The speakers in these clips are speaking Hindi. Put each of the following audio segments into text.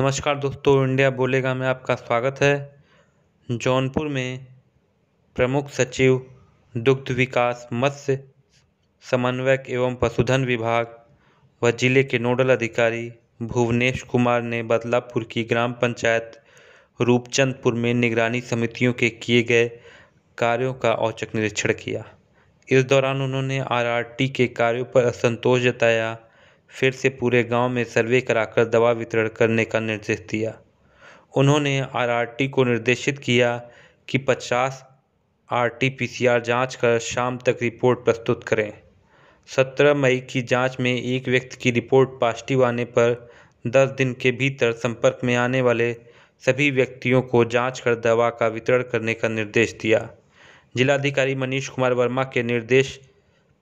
नमस्कार दोस्तों इंडिया बोलेगा में आपका स्वागत है जौनपुर में प्रमुख सचिव दुग्ध विकास मत्स्य समन्वयक एवं पशुधन विभाग व जिले के नोडल अधिकारी भुवनेश कुमार ने बदलापुर की ग्राम पंचायत रूपचंदपुर में निगरानी समितियों के किए गए कार्यों का औचक निरीक्षण किया इस दौरान उन्होंने आरआरटी के कार्यों पर असंतोष जताया फिर से पूरे गांव में सर्वे कराकर दवा वितरण करने का निर्देश दिया उन्होंने आरआरटी को निर्देशित किया कि 50 आरटीपीसीआर जांच कर शाम तक रिपोर्ट प्रस्तुत करें 17 मई की जांच में एक व्यक्ति की रिपोर्ट पॉजिटिव आने पर 10 दिन के भीतर संपर्क में आने वाले सभी व्यक्तियों को जांच कर दवा का वितरण करने का निर्देश दिया जिलाधिकारी मनीष कुमार वर्मा के निर्देश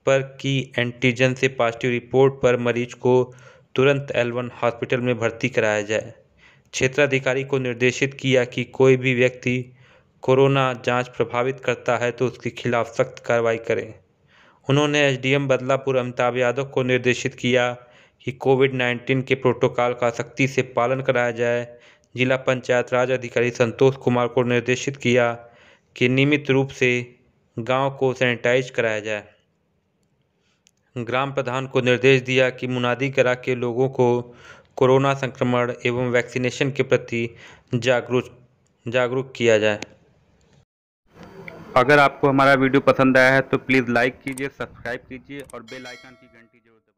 पर की एंटीजन से पॉजिटिव रिपोर्ट पर मरीज को तुरंत एलवन हॉस्पिटल में भर्ती कराया जाए क्षेत्राधिकारी को निर्देशित किया कि कोई भी व्यक्ति कोरोना जांच प्रभावित करता है तो उसके खिलाफ सख्त कार्रवाई करें उन्होंने एसडीएम बदलापुर अमिताभ यादव को निर्देशित किया कि कोविड 19 के प्रोटोकॉल का सख्ती से पालन कराया जाए जिला पंचायत राज अधिकारी संतोष कुमार को निर्देशित किया कि नियमित रूप से गांव को सैनिटाइज कराया जाए ग्राम प्रधान को निर्देश दिया कि मुनादी करा के लोगों को कोरोना संक्रमण एवं वैक्सीनेशन के प्रति जागरूक जागरूक किया जाए अगर आपको हमारा वीडियो पसंद आया है तो प्लीज़ लाइक कीजिए सब्सक्राइब कीजिए और बेल आइकन की घंटी जरूर